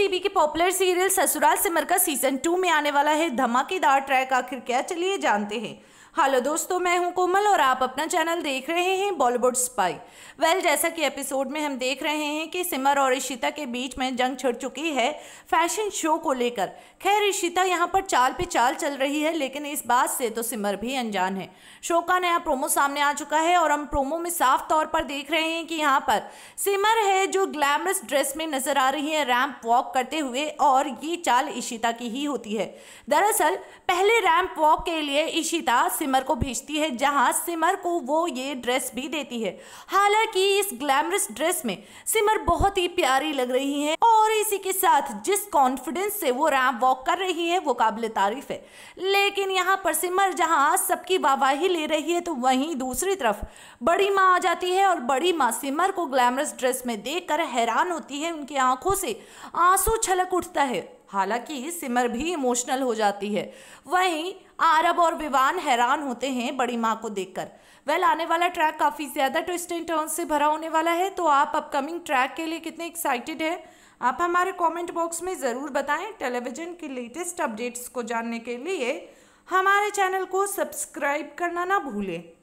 TV के popular serial ससुराल सिमर का सीजन टू में आने वाला है धमाकेदार ट्रैक आखिर क्या चलिए जानते हैं हेलो दोस्तों मैं हूं कोमल और आप अपना चैनल देख रहे हैं बॉलीवुड स्पाई वेल जैसा कि एपिसोड में हम देख रहे हैं कि सिमर और इशिता के बीच में जंग छिड़ चुकी है फैशन शो को लेकर खैर इशिता यहां पर चाल पे चाल चल रही है लेकिन इस बात से तो सिमर भी अनजान है शो का नया प्रोमो सामने आ चुका है और हम प्रोमो में साफ तौर पर देख रहे हैं कि यहाँ पर सिमर है जो ग्लैमरस ड्रेस में नजर आ रही है रैम्प वॉक करते हुए और ये चाल इशिता की ही होती है दरअसल पहले रैम्प वॉक के लिए इशिता सिमर को भेजती है जहां सिमर को वो ये ड्रेस भी देती है हालांकि इस ग्लैमरस ड्रेस में सिमर बहुत ही प्यारी लग रही है और इसी के साथ जिस कॉन्फिडेंस से वो रैम वॉक कर रही है वो काबिल तारीफ है लेकिन यहाँ पर सिमर जहाँ सबकी वाहवाही ले रही है तो वहीं दूसरी तरफ बड़ी माँ आ जाती है और बड़ी माँ सिमर को ग्लैमरस ड्रेस में देख हैरान होती है उनकी आंखों से आंसू छलक उठता है हालांकि सिमर भी इमोशनल हो जाती है वहीं आरब और विवान हैरान होते हैं बड़ी माँ को देखकर वेल आने वाला ट्रैक काफ़ी ज़्यादा ट्विस्ट एंड टर्न से भरा होने वाला है तो आप अपकमिंग ट्रैक के लिए कितने एक्साइटेड हैं आप हमारे कमेंट बॉक्स में ज़रूर बताएं टेलीविज़न की लेटेस्ट अपडेट्स को जानने के लिए हमारे चैनल को सब्सक्राइब करना ना भूलें